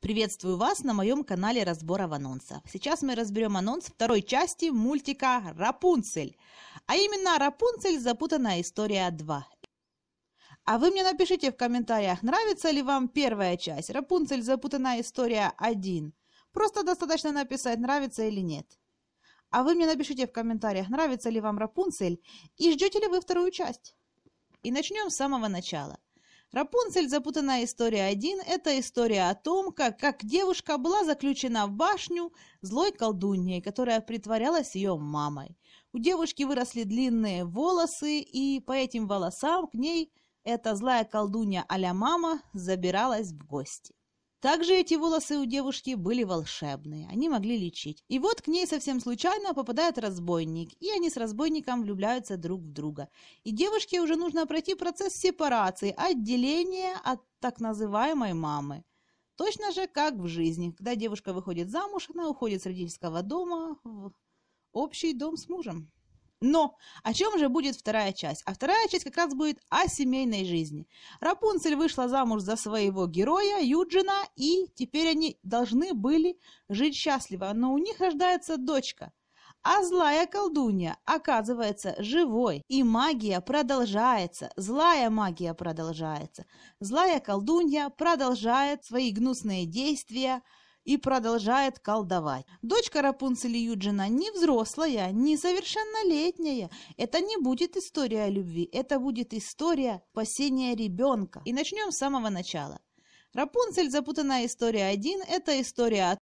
Приветствую вас на моем канале разборов анонсов. Сейчас мы разберем анонс второй части мультика «Рапунцель». А именно «Рапунцель. Запутанная история 2». А вы мне напишите в комментариях, нравится ли вам первая часть «Рапунцель. Запутанная история 1». Просто достаточно написать, нравится или нет. А вы мне напишите в комментариях, нравится ли вам Рапунцель и ждете ли вы вторую часть. И начнем с самого начала. Рапунцель «Запутанная история 1» — это история о том, как, как девушка была заключена в башню злой колдуньей, которая притворялась ее мамой. У девушки выросли длинные волосы, и по этим волосам к ней эта злая колдунья а мама забиралась в гости. Также эти волосы у девушки были волшебные, они могли лечить. И вот к ней совсем случайно попадает разбойник, и они с разбойником влюбляются друг в друга. И девушке уже нужно пройти процесс сепарации, отделения от так называемой мамы. Точно же, как в жизни. Когда девушка выходит замуж, она уходит с родительского дома в общий дом с мужем. Но о чем же будет вторая часть? А вторая часть как раз будет о семейной жизни. Рапунцель вышла замуж за своего героя Юджина, и теперь они должны были жить счастливо. Но у них рождается дочка. А злая колдунья оказывается живой, и магия продолжается, злая магия продолжается. Злая колдунья продолжает свои гнусные действия, и продолжает колдовать. Дочь Рапунцель Юджина не взрослая, не совершеннолетняя. Это не будет история о любви, это будет история спасения ребенка. И начнем с самого начала. Рапунцель, запутанная история 1, это история о